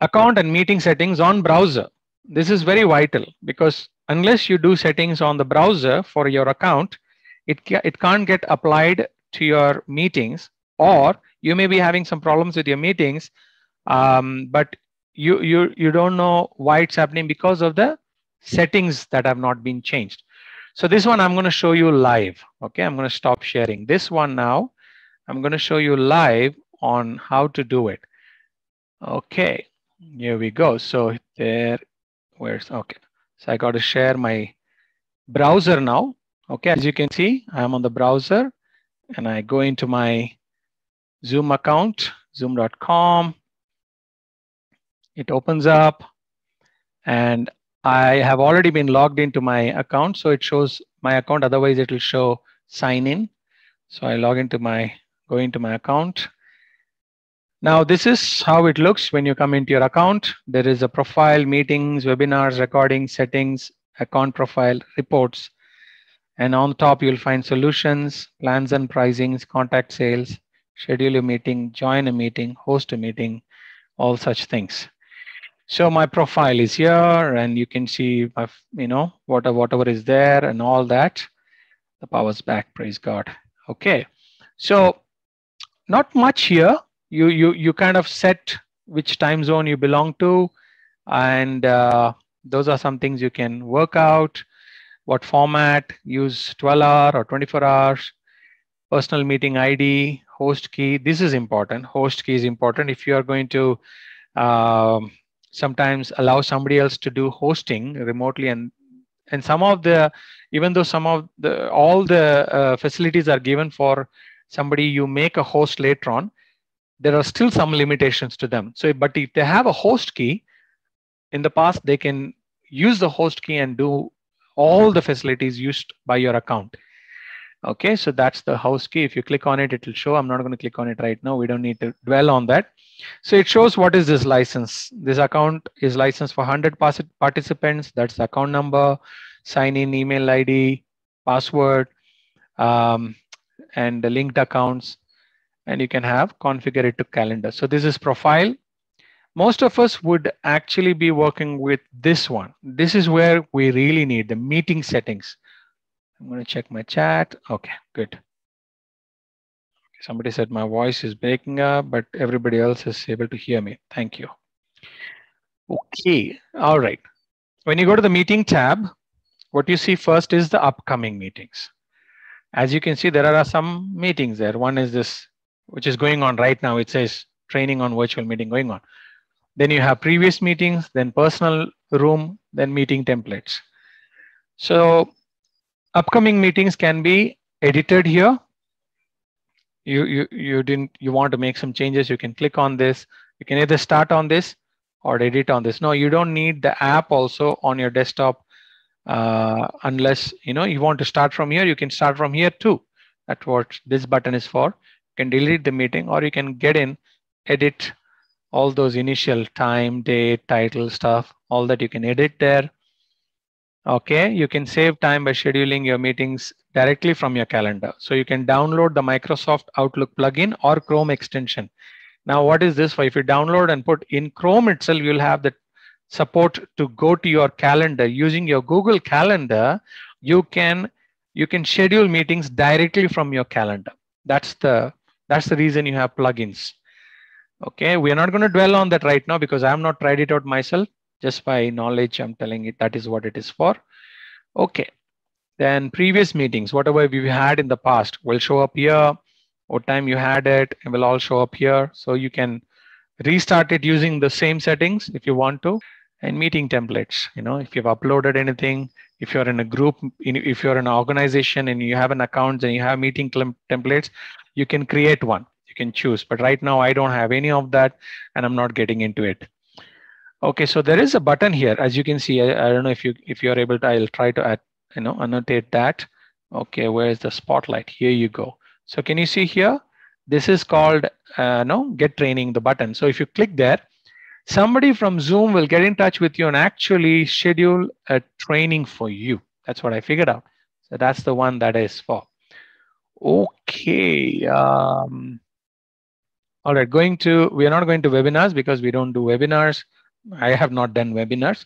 account and meeting settings on browser. This is very vital because unless you do settings on the browser for your account, it, ca it can't get applied to your meetings or you may be having some problems with your meetings, um, but you, you, you don't know why it's happening because of the settings that have not been changed. So this one I'm going to show you live. Okay, I'm going to stop sharing this one now. I'm going to show you live on how to do it. Okay, here we go. So there, where's, okay. So I got to share my browser now. Okay, as you can see, I'm on the browser and I go into my Zoom account, zoom.com. It opens up and I have already been logged into my account. So it shows my account. Otherwise it will show sign in. So I log into my, go into my account now, this is how it looks when you come into your account. There is a profile, meetings, webinars, recording, settings, account profile, reports. And on top, you'll find solutions, plans and pricings, contact sales, schedule a meeting, join a meeting, host a meeting, all such things. So my profile is here and you can see, my, uh, you know, whatever, whatever is there and all that. The power's back, praise God. Okay, so not much here you you you kind of set which time zone you belong to, and uh, those are some things you can work out. What format? Use 12 hour or 24 hours. Personal meeting ID, host key. This is important. Host key is important if you are going to. Um, sometimes allow somebody else to do hosting remotely and and some of the even though some of the all the uh, facilities are given for somebody you make a host later on there are still some limitations to them. So, but if they have a host key, in the past they can use the host key and do all the facilities used by your account. Okay, so that's the host key. If you click on it, it will show. I'm not going to click on it right now. We don't need to dwell on that. So it shows what is this license. This account is licensed for 100 participants. That's the account number, sign in, email ID, password, um, and the linked accounts and you can have configure it to calendar. So this is profile. Most of us would actually be working with this one. This is where we really need the meeting settings. I'm going to check my chat. Okay, good. Somebody said my voice is breaking up, but everybody else is able to hear me. Thank you. Okay, all right. When you go to the meeting tab, what you see first is the upcoming meetings. As you can see, there are some meetings there. One is this which is going on right now. It says training on virtual meeting going on. Then you have previous meetings, then personal room, then meeting templates. So upcoming meetings can be edited here. You, you, you didn't, you want to make some changes. You can click on this. You can either start on this or edit on this. No, you don't need the app also on your desktop uh, unless you know you want to start from here you can start from here too that's what this button is for can delete the meeting or you can get in, edit all those initial time, date, title stuff, all that you can edit there. Okay, you can save time by scheduling your meetings directly from your calendar. So you can download the Microsoft Outlook plugin or Chrome extension. Now, what is this for? If you download and put in Chrome itself, you'll have the support to go to your calendar using your Google Calendar. You can you can schedule meetings directly from your calendar. That's the that's the reason you have plugins. Okay, we are not going to dwell on that right now because I have not tried it out myself. Just by knowledge, I'm telling it that is what it is for. Okay, then previous meetings, whatever we had in the past will show up here. What time you had it, it will all show up here. So you can restart it using the same settings if you want to and meeting templates you know if you've uploaded anything if you're in a group if you're an organization and you have an account and you have meeting templates you can create one you can choose but right now i don't have any of that and i'm not getting into it okay so there is a button here as you can see i, I don't know if you if you're able to i'll try to add you know annotate that okay where is the spotlight here you go so can you see here this is called uh, no get training the button so if you click there somebody from zoom will get in touch with you and actually schedule a training for you that's what i figured out so that's the one that is for Okay. Um, all right, going to, we are not going to webinars because we don't do webinars. I have not done webinars.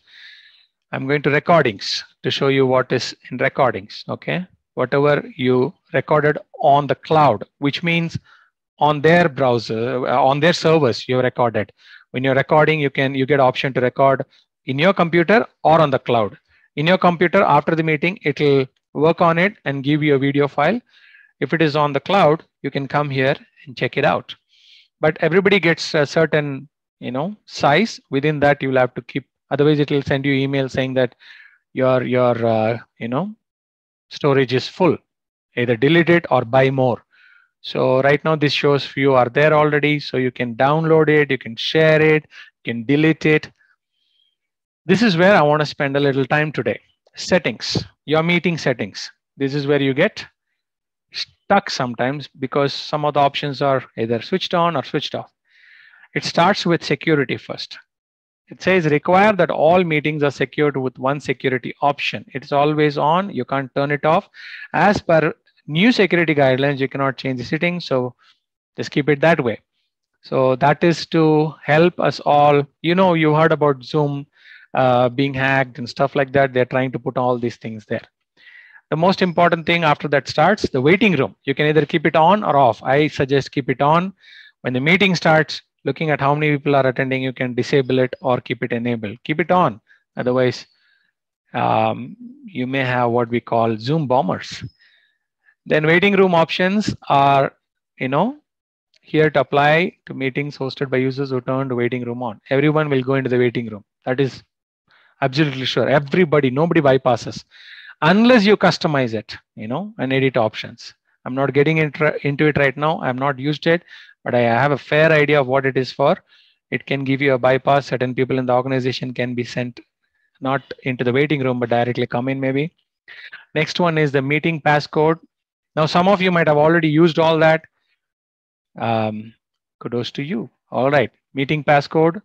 I'm going to recordings to show you what is in recordings, okay? Whatever you recorded on the cloud, which means on their browser, uh, on their servers, you recorded. When you're recording, you can you get option to record in your computer or on the cloud. In your computer, after the meeting, it'll work on it and give you a video file. If it is on the cloud, you can come here and check it out. But everybody gets a certain, you know, size. Within that, you'll have to keep. Otherwise, it will send you email saying that your your uh, you know storage is full. Either delete it or buy more. So right now, this shows you are there already. So you can download it, you can share it, you can delete it. This is where I want to spend a little time today. Settings, your meeting settings. This is where you get stuck sometimes because some of the options are either switched on or switched off. It starts with security first. It says require that all meetings are secured with one security option. It's always on. You can't turn it off. As per new security guidelines, you cannot change the settings. So just keep it that way. So that is to help us all. You know, you heard about Zoom uh, being hacked and stuff like that. They're trying to put all these things there. The most important thing after that starts the waiting room. You can either keep it on or off. I suggest keep it on. When the meeting starts, looking at how many people are attending, you can disable it or keep it enabled. Keep it on. Otherwise, um, you may have what we call Zoom bombers. Then waiting room options are, you know, here to apply to meetings hosted by users who turned waiting room on. Everyone will go into the waiting room. That is absolutely sure. Everybody, nobody bypasses unless you customize it, you know, and edit options. I'm not getting into it right now. I'm not used it, but I have a fair idea of what it is for. It can give you a bypass. Certain people in the organization can be sent not into the waiting room, but directly come in maybe. Next one is the meeting passcode. Now, some of you might have already used all that. Um, kudos to you. All right, meeting passcode.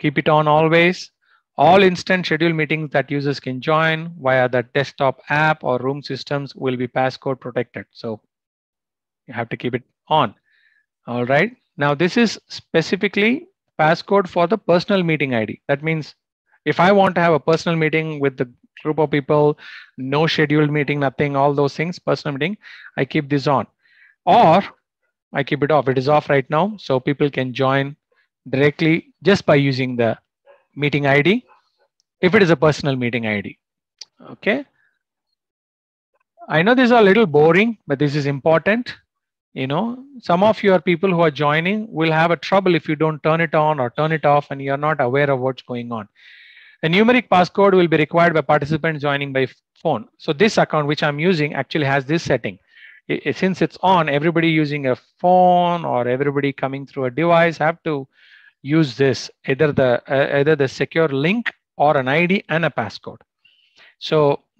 Keep it on always. All instant schedule meetings that users can join via the desktop app or room systems will be passcode protected. So you have to keep it on. All right. Now this is specifically passcode for the personal meeting ID. That means if I want to have a personal meeting with the group of people, no scheduled meeting, nothing, all those things, personal meeting, I keep this on. Or I keep it off. It is off right now. So people can join directly just by using the meeting ID if it is a personal meeting ID. Okay. I know these are a little boring, but this is important. You know, some of your people who are joining will have a trouble if you don't turn it on or turn it off and you're not aware of what's going on. A numeric passcode will be required by participants joining by phone. So this account, which I'm using actually has this setting. It, it, since it's on, everybody using a phone or everybody coming through a device have to use this either the uh, either the secure link or an id and a passcode so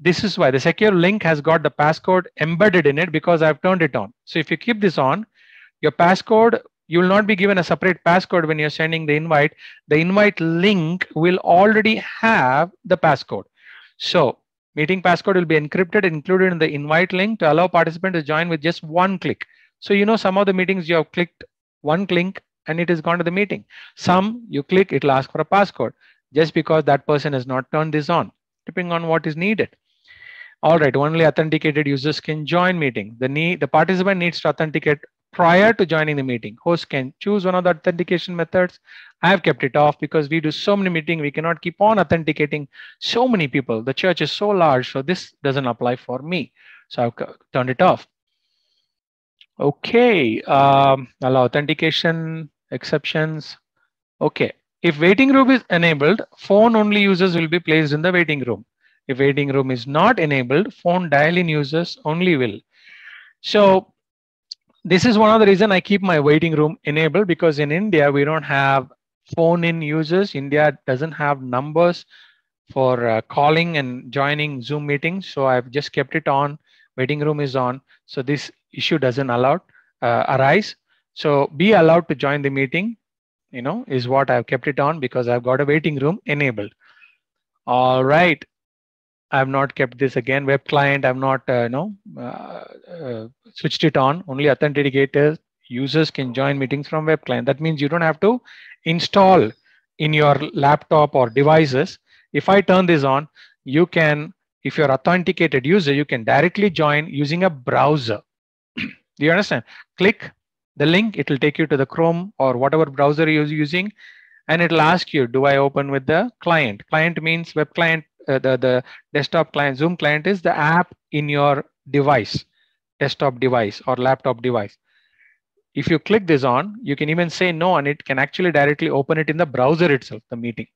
this is why the secure link has got the passcode embedded in it because i've turned it on so if you keep this on your passcode you will not be given a separate passcode when you're sending the invite the invite link will already have the passcode so meeting passcode will be encrypted included in the invite link to allow participants to join with just one click so you know some of the meetings you have clicked one click and it has gone to the meeting. Some you click, it'll ask for a passcode just because that person has not turned this on, depending on what is needed. All right, only authenticated users can join meeting. The need the participant needs to authenticate prior to joining the meeting. Host can choose one of the authentication methods. I have kept it off because we do so many meetings, we cannot keep on authenticating so many people. The church is so large, so this doesn't apply for me. So I've turned it off. Okay, um, allow authentication exceptions. Okay, if waiting room is enabled, phone only users will be placed in the waiting room. If waiting room is not enabled, phone dial-in users only will. So this is one of the reason I keep my waiting room enabled because in India, we don't have phone in users. India doesn't have numbers for uh, calling and joining Zoom meetings. So I've just kept it on. Waiting room is on. So this issue doesn't allow uh, arise. So be allowed to join the meeting, you know, is what I've kept it on because I've got a waiting room enabled. All right. I've not kept this again. Web client, I've not, uh, you know, uh, uh, switched it on. Only authenticated users can join meetings from web client. That means you don't have to install in your laptop or devices. If I turn this on, you can, if you're authenticated user, you can directly join using a browser. Do you understand? Click the link. It will take you to the Chrome or whatever browser you're using. And it'll ask you, do I open with the client? Client means web client, uh, the, the desktop client, Zoom client is the app in your device, desktop device or laptop device. If you click this on, you can even say no, and it can actually directly open it in the browser itself, the meeting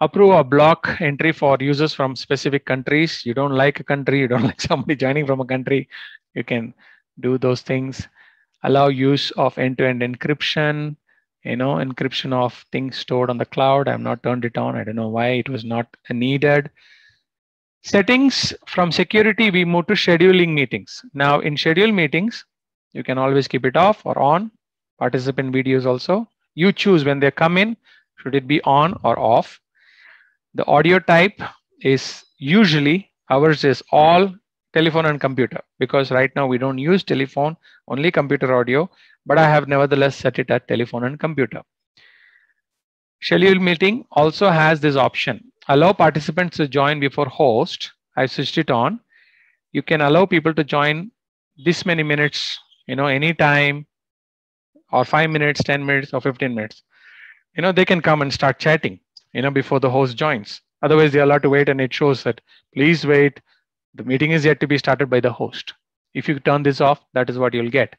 approve or block entry for users from specific countries. You don't like a country, you don't like somebody joining from a country. You can do those things allow use of end-to-end encryption, you know, encryption of things stored on the cloud. I've not turned it on. I don't know why it was not needed. Settings from security, we move to scheduling meetings. Now in schedule meetings, you can always keep it off or on. Participant videos also. You choose when they come in, should it be on or off. The audio type is usually ours is all telephone and computer because right now we don't use telephone, only computer audio, but I have nevertheless set it at telephone and computer. Schedule meeting also has this option. Allow participants to join before host. I switched it on. You can allow people to join this many minutes, you know, any time, or five minutes, 10 minutes, or 15 minutes. You know, they can come and start chatting, you know, before the host joins. Otherwise, they're allowed to wait and it shows that please wait, the meeting is yet to be started by the host. If you turn this off, that is what you'll get.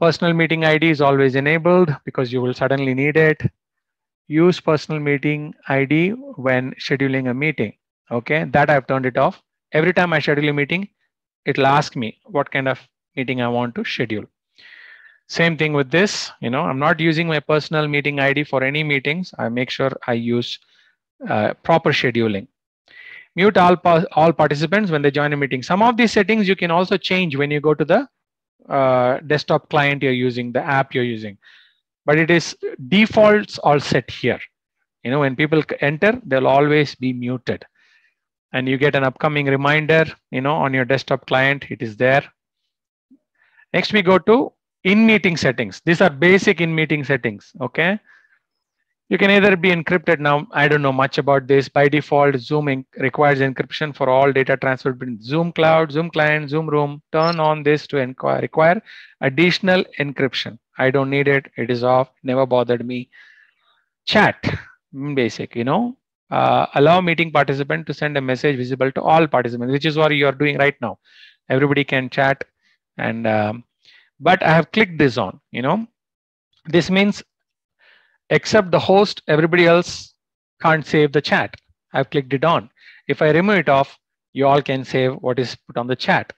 Personal meeting ID is always enabled because you will suddenly need it. Use personal meeting ID when scheduling a meeting. Okay, that I've turned it off. Every time I schedule a meeting, it'll ask me what kind of meeting I want to schedule. Same thing with this, you know, I'm not using my personal meeting ID for any meetings. I make sure I use uh, proper scheduling mute all, all participants when they join a meeting. Some of these settings you can also change when you go to the uh, desktop client you're using, the app you're using. But it is defaults all set here. You know, when people enter, they'll always be muted. And you get an upcoming reminder, you know, on your desktop client, it is there. Next, we go to in-meeting settings. These are basic in-meeting settings, okay? You can either be encrypted now. I don't know much about this. By default, Zoom inc- requires encryption for all data transferred between Zoom Cloud, Zoom Client, Zoom Room. Turn on this to require additional encryption. I don't need it. It is off. Never bothered me. Chat, basic, you know. Uh, allow meeting participant to send a message visible to all participants, which is what you are doing right now. Everybody can chat, and um, but I have clicked this on. You know, this means except the host, everybody else can't save the chat. I've clicked it on. If I remove it off, you all can save what is put on the chat.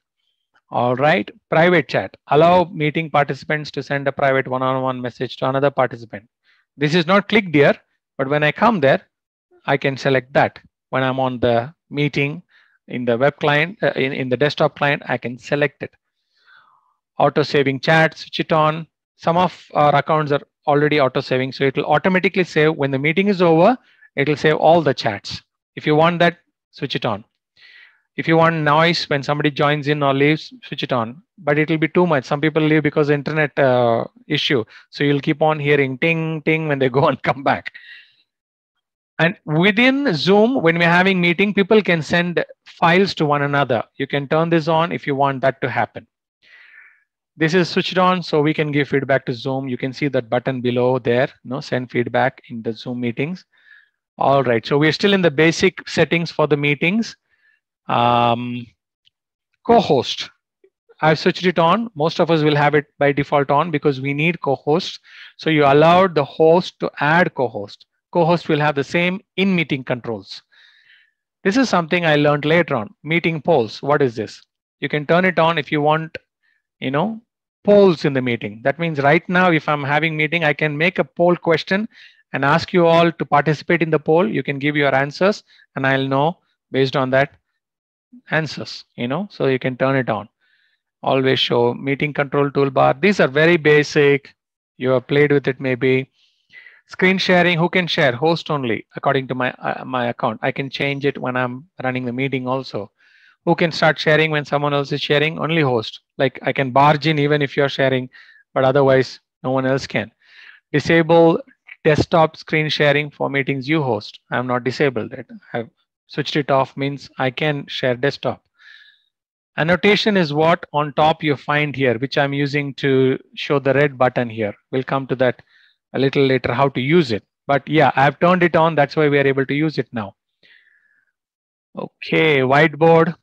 All right, private chat. Allow meeting participants to send a private one-on-one -on -one message to another participant. This is not clicked here, but when I come there, I can select that. When I'm on the meeting in the web client, uh, in, in the desktop client, I can select it. Auto saving chat, switch it on. Some of our accounts are already auto saving. So it will automatically save when the meeting is over, it will save all the chats. If you want that, switch it on. If you want noise when somebody joins in or leaves, switch it on. But it will be too much. Some people leave because internet uh, issue. So you'll keep on hearing ting, ting when they go and come back. And within Zoom, when we're having meeting, people can send files to one another. You can turn this on if you want that to happen. This is switched on, so we can give feedback to Zoom. You can see that button below there, no, send feedback in the Zoom meetings. All right, so we're still in the basic settings for the meetings. Um, co-host, I've switched it on. Most of us will have it by default on because we need co-hosts. So you allowed the host to add co-host. Co-host will have the same in-meeting controls. This is something I learned later on. Meeting polls, what is this? You can turn it on if you want you know, polls in the meeting. That means right now, if I'm having meeting, I can make a poll question and ask you all to participate in the poll. You can give your answers and I'll know based on that answers, you know, so you can turn it on. Always show meeting control toolbar. These are very basic. You have played with it maybe. Screen sharing, who can share? Host only, according to my, uh, my account. I can change it when I'm running the meeting also who can start sharing when someone else is sharing only host like i can barge in even if you're sharing but otherwise no one else can disable desktop screen sharing for meetings you host i am not disabled it i've switched it off means i can share desktop annotation is what on top you find here which i'm using to show the red button here we'll come to that a little later how to use it but yeah i've turned it on that's why we are able to use it now okay whiteboard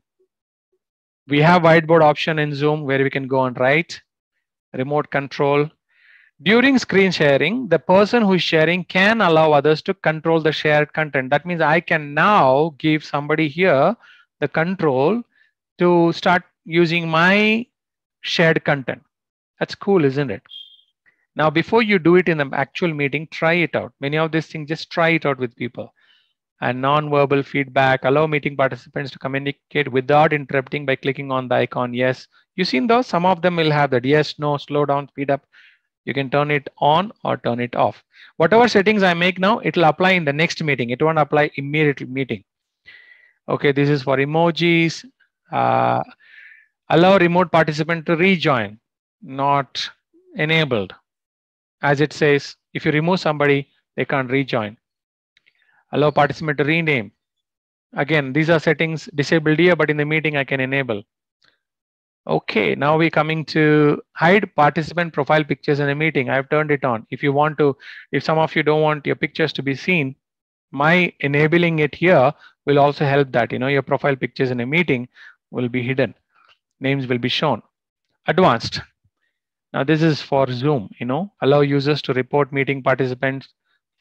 we have whiteboard option in Zoom where we can go and write, remote control. During screen sharing, the person who is sharing can allow others to control the shared content. That means I can now give somebody here the control to start using my shared content. That's cool, isn't it? Now, before you do it in the actual meeting, try it out. Many of these things, just try it out with people and non-verbal feedback, allow meeting participants to communicate without interrupting by clicking on the icon yes. You've seen those, some of them will have that yes, no, slow down, speed up. You can turn it on or turn it off. Whatever settings I make now, it'll apply in the next meeting. It won't apply immediately meeting. Okay, this is for emojis. Uh, allow remote participant to rejoin, not enabled. As it says, if you remove somebody, they can't rejoin allow participant to rename. Again, these are settings disabled here, but in the meeting I can enable. Okay, now we're coming to hide participant profile pictures in a meeting. I've turned it on. If you want to, if some of you don't want your pictures to be seen, my enabling it here will also help that. You know, your profile pictures in a meeting will be hidden. Names will be shown. Advanced. Now this is for Zoom, you know, allow users to report meeting participants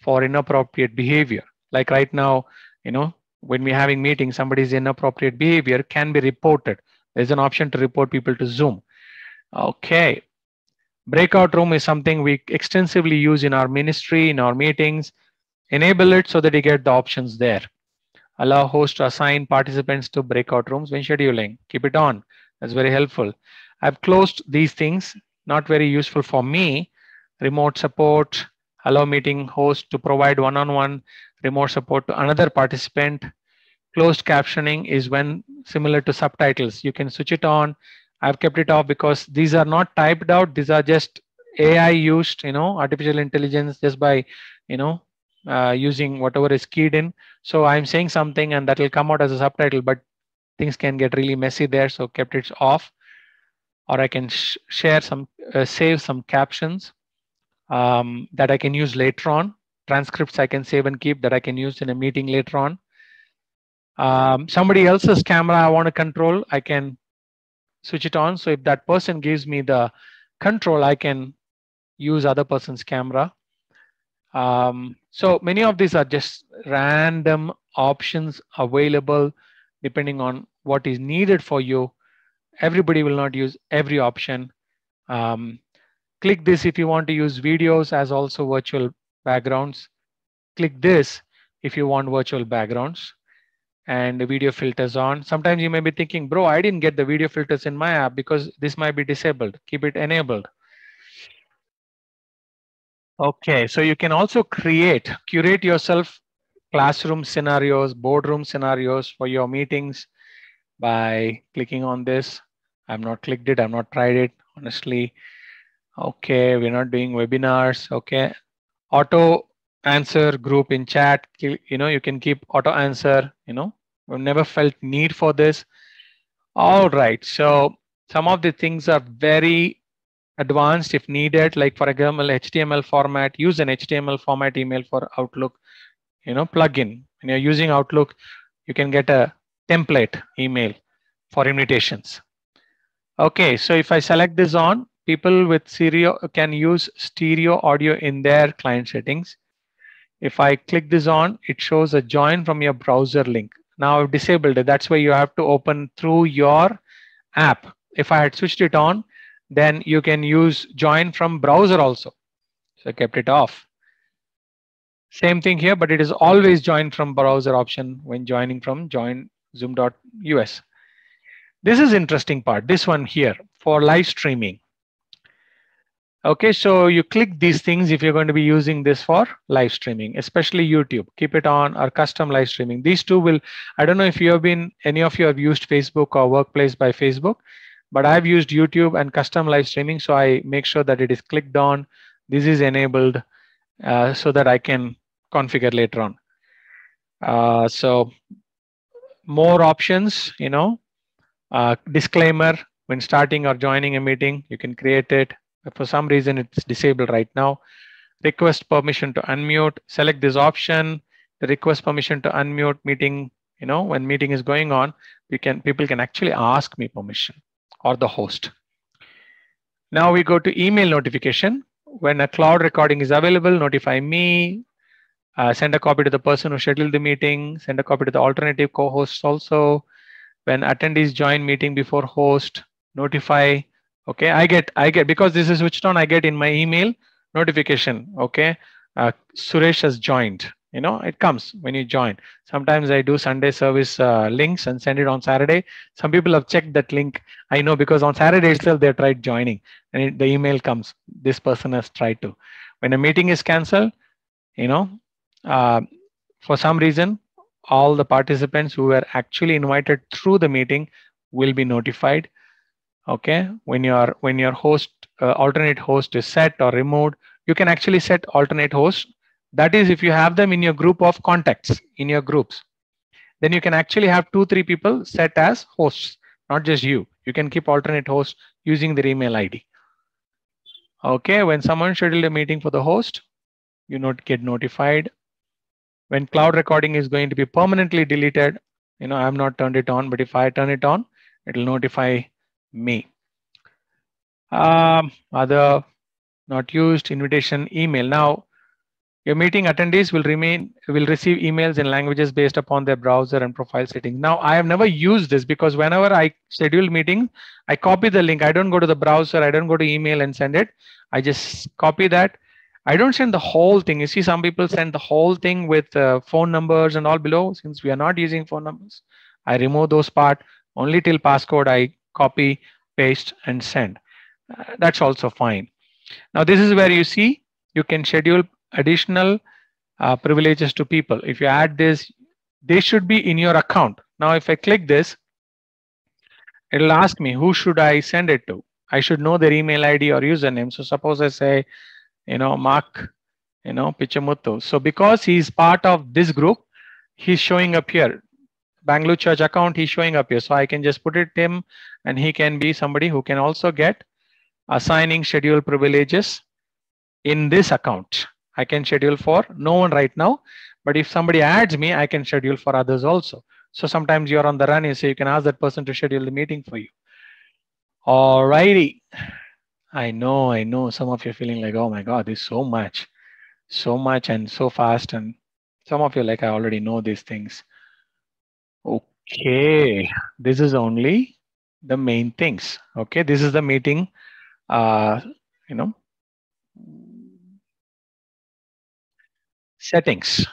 for inappropriate behavior. Like right now, you know, when we're having meetings, somebody's inappropriate behavior can be reported. There's an option to report people to Zoom. Okay. Breakout room is something we extensively use in our ministry, in our meetings. Enable it so that you get the options there. Allow host to assign participants to breakout rooms when scheduling. Keep it on. That's very helpful. I've closed these things, not very useful for me. Remote support, allow meeting host to provide one-on-one -on -one remote support to another participant. Closed captioning is when similar to subtitles. You can switch it on. I've kept it off because these are not typed out. These are just AI used, you know, artificial intelligence just by, you know, uh, using whatever is keyed in. So I'm saying something and that will come out as a subtitle, but things can get really messy there. So kept it off or I can sh share some, uh, save some captions um, that I can use later on transcripts I can save and keep that I can use in a meeting later on. Um, somebody else's camera I want to control, I can switch it on. So if that person gives me the control, I can use other person's camera. Um, so many of these are just random options available depending on what is needed for you. Everybody will not use every option. Um, click this if you want to use videos as also virtual backgrounds. Click this if you want virtual backgrounds and the video filters on. Sometimes you may be thinking, bro, I didn't get the video filters in my app because this might be disabled. Keep it enabled. Okay, so you can also create, curate yourself classroom scenarios, boardroom scenarios for your meetings by clicking on this. I've not clicked it, I've not tried it, honestly. Okay, we're not doing webinars. Okay, auto answer group in chat you know you can keep auto answer you know we never felt need for this all right so some of the things are very advanced if needed like for example html format use an html format email for outlook you know plugin when you're using outlook you can get a template email for invitations okay so if i select this on people with stereo can use stereo audio in their client settings. If I click this on, it shows a join from your browser link. Now I've disabled it. That's why you have to open through your app. If I had switched it on, then you can use join from browser also. So I kept it off. Same thing here, but it is always join from browser option when joining from join zoom.us. This is interesting part, this one here for live streaming. Okay, so you click these things if you're going to be using this for live streaming, especially YouTube. Keep it on or custom live streaming. These two will, I don't know if you have been, any of you have used Facebook or Workplace by Facebook, but I've used YouTube and custom live streaming. So I make sure that it is clicked on. This is enabled uh, so that I can configure later on. Uh, so more options, you know, uh, disclaimer when starting or joining a meeting, you can create it for some reason it's disabled right now. Request permission to unmute, select this option, the request permission to unmute meeting, you know, when meeting is going on, we can people can actually ask me permission or the host. Now we go to email notification. When a cloud recording is available, notify me, uh, send a copy to the person who scheduled the meeting, send a copy to the alternative co-hosts also. When attendees join meeting before host, notify okay i get i get because this is switched on i get in my email notification okay uh, suresh has joined you know it comes when you join sometimes i do sunday service uh, links and send it on saturday some people have checked that link i know because on saturday itself they tried joining and it, the email comes this person has tried to when a meeting is cancelled you know uh, for some reason all the participants who were actually invited through the meeting will be notified okay when your when your host uh, alternate host is set or removed you can actually set alternate host that is if you have them in your group of contacts in your groups then you can actually have two three people set as hosts not just you you can keep alternate host using their email id okay when someone scheduled a meeting for the host you not get notified when cloud recording is going to be permanently deleted you know i have not turned it on but if i turn it on it will notify me. Um, other not used invitation email. Now, your meeting attendees will remain will receive emails in languages based upon their browser and profile settings. Now, I have never used this because whenever I schedule meeting I copy the link. I don't go to the browser. I don't go to email and send it. I just copy that. I don't send the whole thing. You see, some people send the whole thing with uh, phone numbers and all below. Since we are not using phone numbers, I remove those part only till passcode. I copy, paste, and send. Uh, that's also fine. Now, this is where you see you can schedule additional uh, privileges to people. If you add this, they should be in your account. Now, if I click this, it'll ask me who should I send it to. I should know their email ID or username. So suppose I say, you know, Mark, you know, Pichamuttu. So because he's part of this group, he's showing up here. Bangalore Church account, he's showing up here. So I can just put it him and he can be somebody who can also get assigning schedule privileges in this account. I can schedule for no one right now, but if somebody adds me, I can schedule for others also. So sometimes you're on the run, so you can ask that person to schedule the meeting for you. All righty. I know, I know some of you are feeling like, oh my God, there's so much, so much and so fast. And some of you like, I already know these things. Okay, this is only the main things. Okay, this is the meeting, uh, you know, settings.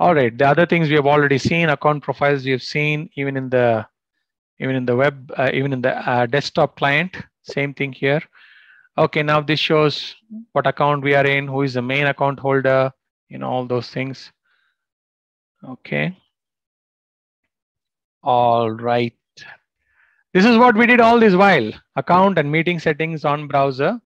All right, the other things we have already seen, account profiles we have seen, even in the even in the web, uh, even in the uh, desktop client, same thing here. Okay, now this shows what account we are in, who is the main account holder, you know, all those things. Okay. All right. This is what we did all this while, account and meeting settings on browser.